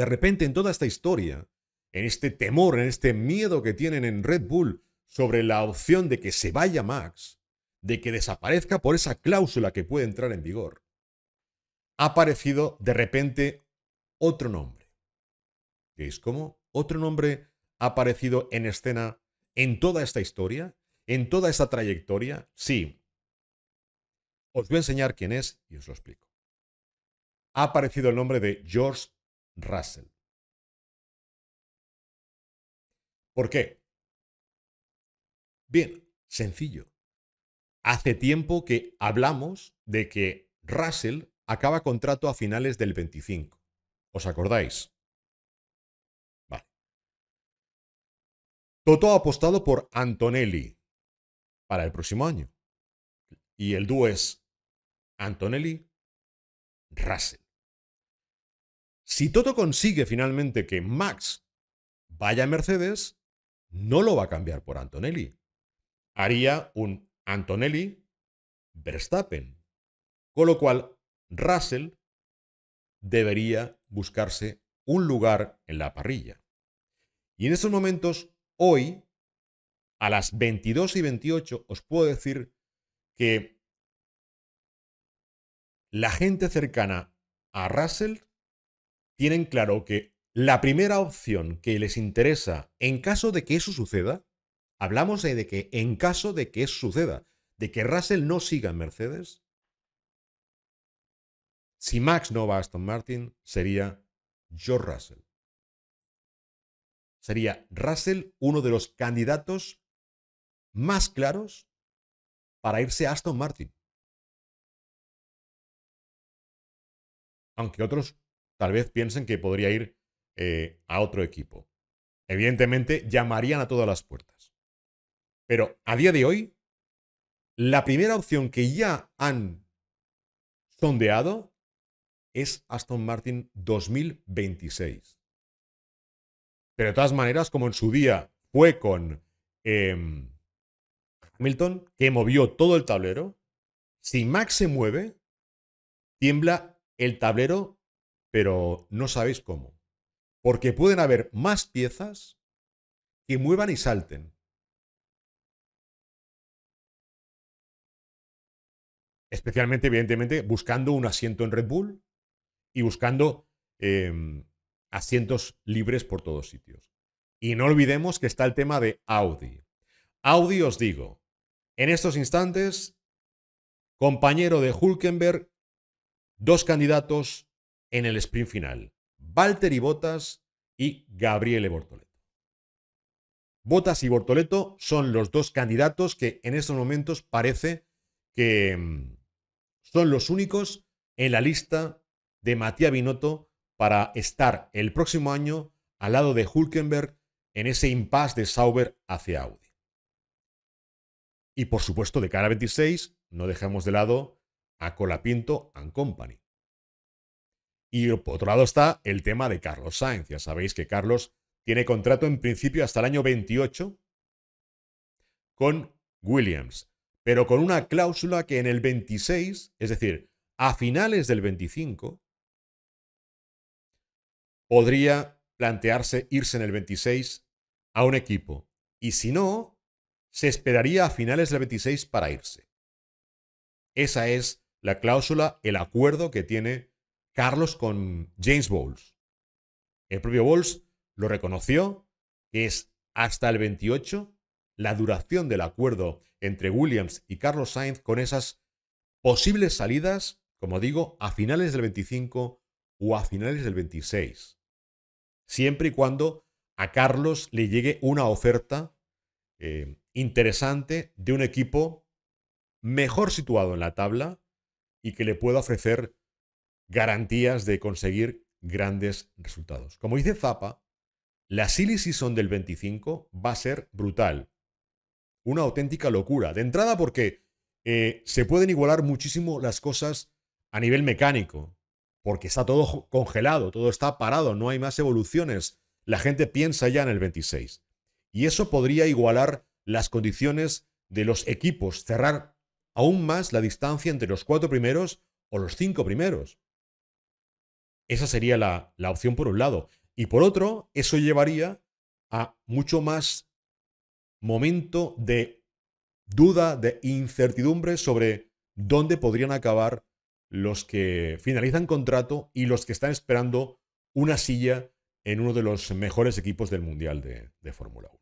De repente en toda esta historia, en este temor, en este miedo que tienen en Red Bull sobre la opción de que se vaya Max, de que desaparezca por esa cláusula que puede entrar en vigor, ha aparecido de repente otro nombre. ¿Qué es como? Otro nombre ha aparecido en escena en toda esta historia, en toda esta trayectoria. Sí. Os voy a enseñar quién es y os lo explico. Ha aparecido el nombre de George Russell. ¿Por qué? Bien, sencillo. Hace tiempo que hablamos de que Russell acaba contrato a finales del 25. ¿Os acordáis? Vale. Toto ha apostado por Antonelli para el próximo año. Y el dúo es Antonelli, Russell. Si Toto consigue finalmente que Max vaya a Mercedes, no lo va a cambiar por Antonelli. Haría un Antonelli Verstappen. Con lo cual, Russell debería buscarse un lugar en la parrilla. Y en estos momentos, hoy, a las 22 y 28, os puedo decir que la gente cercana a Russell tienen claro que la primera opción que les interesa en caso de que eso suceda, hablamos de que en caso de que eso suceda, de que Russell no siga en Mercedes, si Max no va a Aston Martin, sería George Russell. Sería Russell uno de los candidatos más claros para irse a Aston Martin. Aunque otros tal vez piensen que podría ir eh, a otro equipo. Evidentemente, llamarían a todas las puertas. Pero a día de hoy, la primera opción que ya han sondeado es Aston Martin 2026. Pero de todas maneras, como en su día fue con em, Hamilton, que movió todo el tablero, si Max se mueve, tiembla el tablero pero no sabéis cómo. Porque pueden haber más piezas que muevan y salten. Especialmente, evidentemente, buscando un asiento en Red Bull y buscando em, asientos libres por todos sitios. Y no olvidemos que está el tema de Audi. Audi, os digo, en estos instantes, compañero de Hulkenberg, dos candidatos en el sprint final. y Bottas y Gabriele Bortoleto. Botas y Bortoleto son los dos candidatos que en estos momentos parece que mm, son los únicos en la lista de Matías Binotto para estar el próximo año al lado de Hulkenberg en ese impasse de Sauber hacia Audi. Y por supuesto, de cara a 26, no dejamos de lado a Colapinto and Company. Y por otro lado está el tema de Carlos Sainz. Ya sabéis que Carlos tiene contrato en principio hasta el año 28 con Williams, pero con una cláusula que en el 26, es decir, a finales del 25, podría plantearse irse en el 26 a un equipo. Y si no, se esperaría a finales del 26 para irse. Esa es la cláusula, el acuerdo que tiene Carlos con James Bowles. El propio Bowles lo reconoció, que es hasta el 28 la duración del acuerdo entre Williams y Carlos Sainz con esas posibles salidas, como digo, a finales del 25 o a finales del 26. Siempre y cuando a Carlos le llegue una oferta eh, interesante de un equipo mejor situado en la tabla y que le pueda ofrecer garantías de conseguir grandes resultados. Como dice Zappa, la silly del 25 va a ser brutal. Una auténtica locura. De entrada porque eh, se pueden igualar muchísimo las cosas a nivel mecánico, porque está todo congelado, todo está parado, no hay más evoluciones. La gente piensa ya en el 26. Y eso podría igualar las condiciones de los equipos, cerrar aún más la distancia entre los cuatro primeros o los cinco primeros. Esa sería la, opción por un lado. Y por otro, eso llevaría a mucho más momento de duda, de incertidumbre sobre dónde podrían acabar los que finalizan contrato y los que están esperando una silla en uno de los mejores equipos del Mundial de, de Fórmula 1.